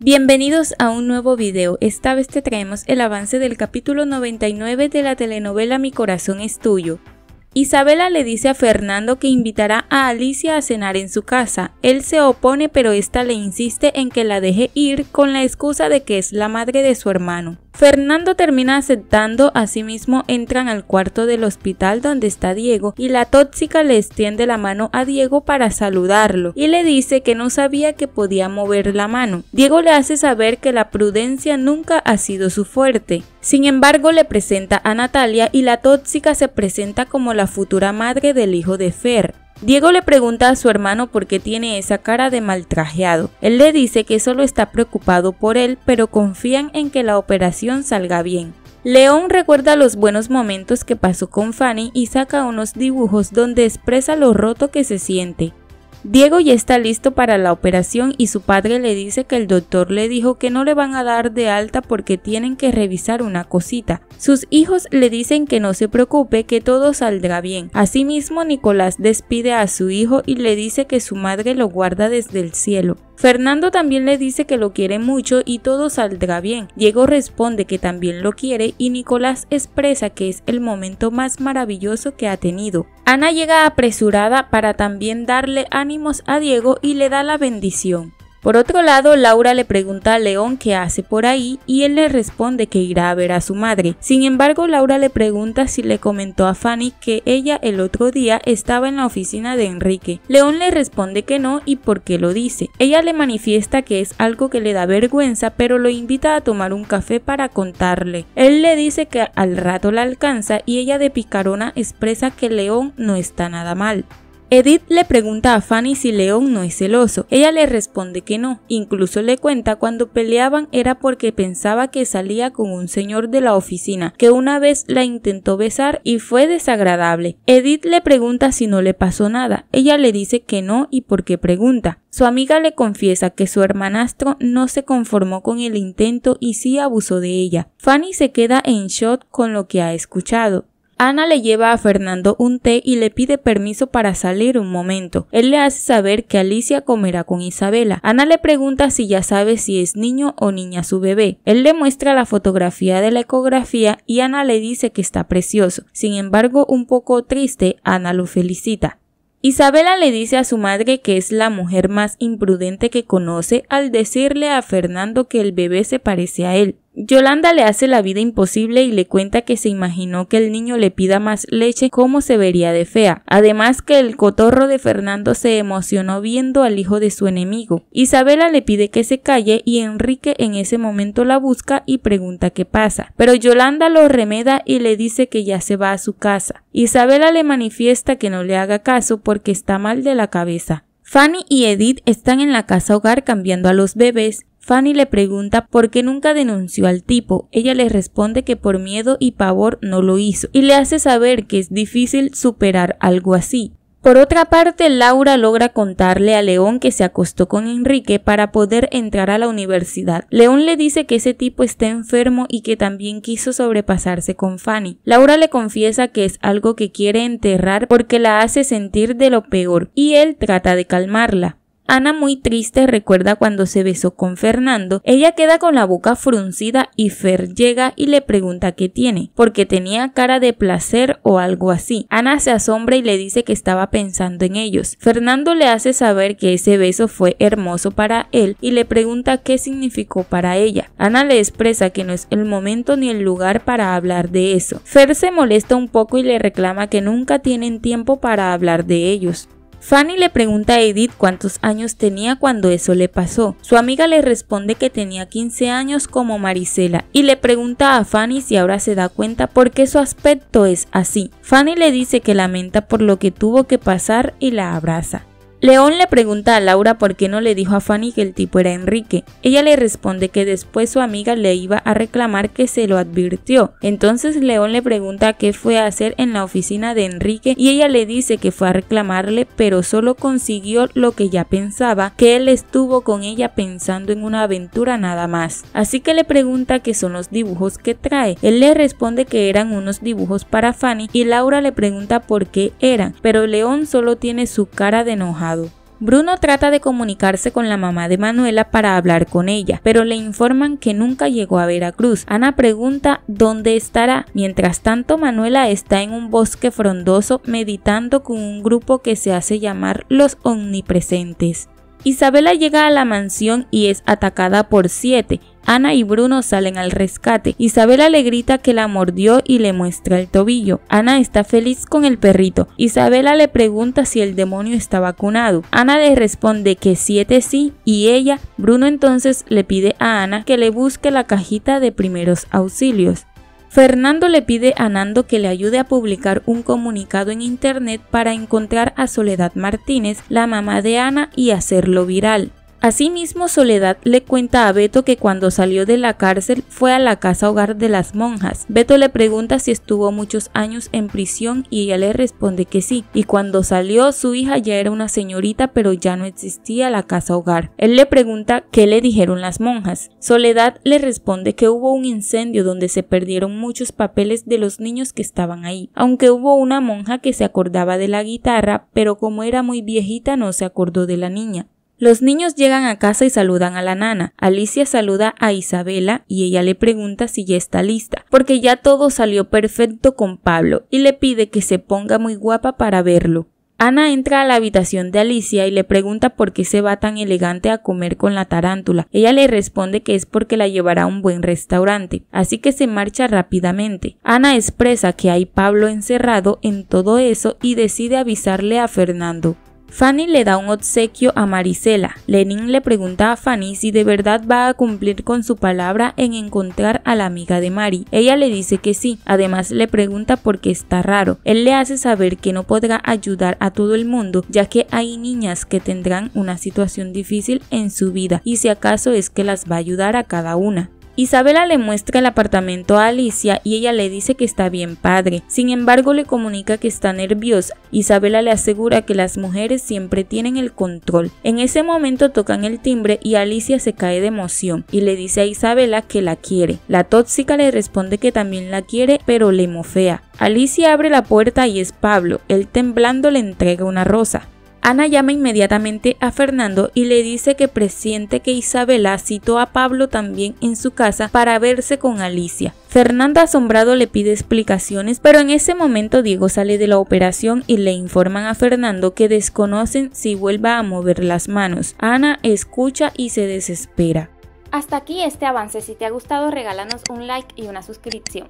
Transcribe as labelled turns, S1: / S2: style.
S1: Bienvenidos a un nuevo video, esta vez te traemos el avance del capítulo 99 de la telenovela Mi corazón es tuyo. Isabela le dice a Fernando que invitará a Alicia a cenar en su casa, él se opone pero esta le insiste en que la deje ir con la excusa de que es la madre de su hermano. Fernando termina aceptando, asimismo entran al cuarto del hospital donde está Diego y la tóxica le extiende la mano a Diego para saludarlo y le dice que no sabía que podía mover la mano. Diego le hace saber que la prudencia nunca ha sido su fuerte. Sin embargo, le presenta a Natalia y la tóxica se presenta como la futura madre del hijo de Fer. Diego le pregunta a su hermano por qué tiene esa cara de mal trajeado, Él le dice que solo está preocupado por él, pero confían en que la operación salga bien. León recuerda los buenos momentos que pasó con Fanny y saca unos dibujos donde expresa lo roto que se siente. Diego ya está listo para la operación y su padre le dice que el doctor le dijo que no le van a dar de alta porque tienen que revisar una cosita. Sus hijos le dicen que no se preocupe, que todo saldrá bien. Asimismo, Nicolás despide a su hijo y le dice que su madre lo guarda desde el cielo. Fernando también le dice que lo quiere mucho y todo saldrá bien. Diego responde que también lo quiere y Nicolás expresa que es el momento más maravilloso que ha tenido. Ana llega apresurada para también darle ánimos a Diego y le da la bendición. Por otro lado, Laura le pregunta a León qué hace por ahí y él le responde que irá a ver a su madre. Sin embargo, Laura le pregunta si le comentó a Fanny que ella el otro día estaba en la oficina de Enrique. León le responde que no y por qué lo dice. Ella le manifiesta que es algo que le da vergüenza, pero lo invita a tomar un café para contarle. Él le dice que al rato la alcanza y ella de picarona expresa que León no está nada mal. Edith le pregunta a Fanny si León no es celoso. Ella le responde que no. Incluso le cuenta cuando peleaban era porque pensaba que salía con un señor de la oficina, que una vez la intentó besar y fue desagradable. Edith le pregunta si no le pasó nada. Ella le dice que no y por qué pregunta. Su amiga le confiesa que su hermanastro no se conformó con el intento y sí abusó de ella. Fanny se queda en shock con lo que ha escuchado. Ana le lleva a Fernando un té y le pide permiso para salir un momento. Él le hace saber que Alicia comerá con Isabela. Ana le pregunta si ya sabe si es niño o niña su bebé. Él le muestra la fotografía de la ecografía y Ana le dice que está precioso. Sin embargo, un poco triste, Ana lo felicita. Isabela le dice a su madre que es la mujer más imprudente que conoce al decirle a Fernando que el bebé se parece a él. Yolanda le hace la vida imposible y le cuenta que se imaginó que el niño le pida más leche como se vería de fea. Además que el cotorro de Fernando se emocionó viendo al hijo de su enemigo. Isabela le pide que se calle y Enrique en ese momento la busca y pregunta qué pasa. Pero Yolanda lo remeda y le dice que ya se va a su casa. Isabela le manifiesta que no le haga caso porque está mal de la cabeza. Fanny y Edith están en la casa hogar cambiando a los bebés Fanny le pregunta por qué nunca denunció al tipo. Ella le responde que por miedo y pavor no lo hizo y le hace saber que es difícil superar algo así. Por otra parte, Laura logra contarle a León que se acostó con Enrique para poder entrar a la universidad. León le dice que ese tipo está enfermo y que también quiso sobrepasarse con Fanny. Laura le confiesa que es algo que quiere enterrar porque la hace sentir de lo peor y él trata de calmarla. Ana, muy triste, recuerda cuando se besó con Fernando. Ella queda con la boca fruncida y Fer llega y le pregunta qué tiene, porque tenía cara de placer o algo así. Ana se asombra y le dice que estaba pensando en ellos. Fernando le hace saber que ese beso fue hermoso para él y le pregunta qué significó para ella. Ana le expresa que no es el momento ni el lugar para hablar de eso. Fer se molesta un poco y le reclama que nunca tienen tiempo para hablar de ellos. Fanny le pregunta a Edith cuántos años tenía cuando eso le pasó. Su amiga le responde que tenía 15 años como Marisela y le pregunta a Fanny si ahora se da cuenta por qué su aspecto es así. Fanny le dice que lamenta por lo que tuvo que pasar y la abraza. León le pregunta a Laura por qué no le dijo a Fanny que el tipo era Enrique. Ella le responde que después su amiga le iba a reclamar que se lo advirtió. Entonces León le pregunta qué fue a hacer en la oficina de Enrique y ella le dice que fue a reclamarle pero solo consiguió lo que ya pensaba, que él estuvo con ella pensando en una aventura nada más. Así que le pregunta qué son los dibujos que trae. Él le responde que eran unos dibujos para Fanny y Laura le pregunta por qué eran, pero León solo tiene su cara de enoja Bruno trata de comunicarse con la mamá de Manuela para hablar con ella, pero le informan que nunca llegó a Veracruz. Ana pregunta dónde estará. Mientras tanto, Manuela está en un bosque frondoso meditando con un grupo que se hace llamar los omnipresentes. Isabela llega a la mansión y es atacada por siete, Ana y Bruno salen al rescate. Isabela le grita que la mordió y le muestra el tobillo. Ana está feliz con el perrito. Isabela le pregunta si el demonio está vacunado. Ana le responde que siete sí y ella, Bruno entonces le pide a Ana que le busque la cajita de primeros auxilios. Fernando le pide a Nando que le ayude a publicar un comunicado en internet para encontrar a Soledad Martínez, la mamá de Ana, y hacerlo viral. Asimismo, Soledad le cuenta a Beto que cuando salió de la cárcel fue a la casa hogar de las monjas. Beto le pregunta si estuvo muchos años en prisión y ella le responde que sí. Y cuando salió, su hija ya era una señorita, pero ya no existía la casa hogar. Él le pregunta qué le dijeron las monjas. Soledad le responde que hubo un incendio donde se perdieron muchos papeles de los niños que estaban ahí, aunque hubo una monja que se acordaba de la guitarra, pero como era muy viejita no se acordó de la niña. Los niños llegan a casa y saludan a la nana. Alicia saluda a Isabela y ella le pregunta si ya está lista, porque ya todo salió perfecto con Pablo y le pide que se ponga muy guapa para verlo. Ana entra a la habitación de Alicia y le pregunta por qué se va tan elegante a comer con la tarántula. Ella le responde que es porque la llevará a un buen restaurante, así que se marcha rápidamente. Ana expresa que hay Pablo encerrado en todo eso y decide avisarle a Fernando. Fanny le da un obsequio a Marisela. Lenin le pregunta a Fanny si de verdad va a cumplir con su palabra en encontrar a la amiga de Mari. Ella le dice que sí, además le pregunta por qué está raro. Él le hace saber que no podrá ayudar a todo el mundo, ya que hay niñas que tendrán una situación difícil en su vida y si acaso es que las va a ayudar a cada una. Isabela le muestra el apartamento a Alicia y ella le dice que está bien padre. Sin embargo, le comunica que está nerviosa. Isabela le asegura que las mujeres siempre tienen el control. En ese momento tocan el timbre y Alicia se cae de emoción y le dice a Isabela que la quiere. La tóxica le responde que también la quiere, pero le mofea. Alicia abre la puerta y es Pablo. Él temblando le entrega una rosa. Ana llama inmediatamente a Fernando y le dice que presiente que Isabela citó a Pablo también en su casa para verse con Alicia. Fernando asombrado le pide explicaciones, pero en ese momento Diego sale de la operación y le informan a Fernando que desconocen si vuelva a mover las manos. Ana escucha y se desespera. Hasta aquí este avance, si te ha gustado regálanos un like y una suscripción.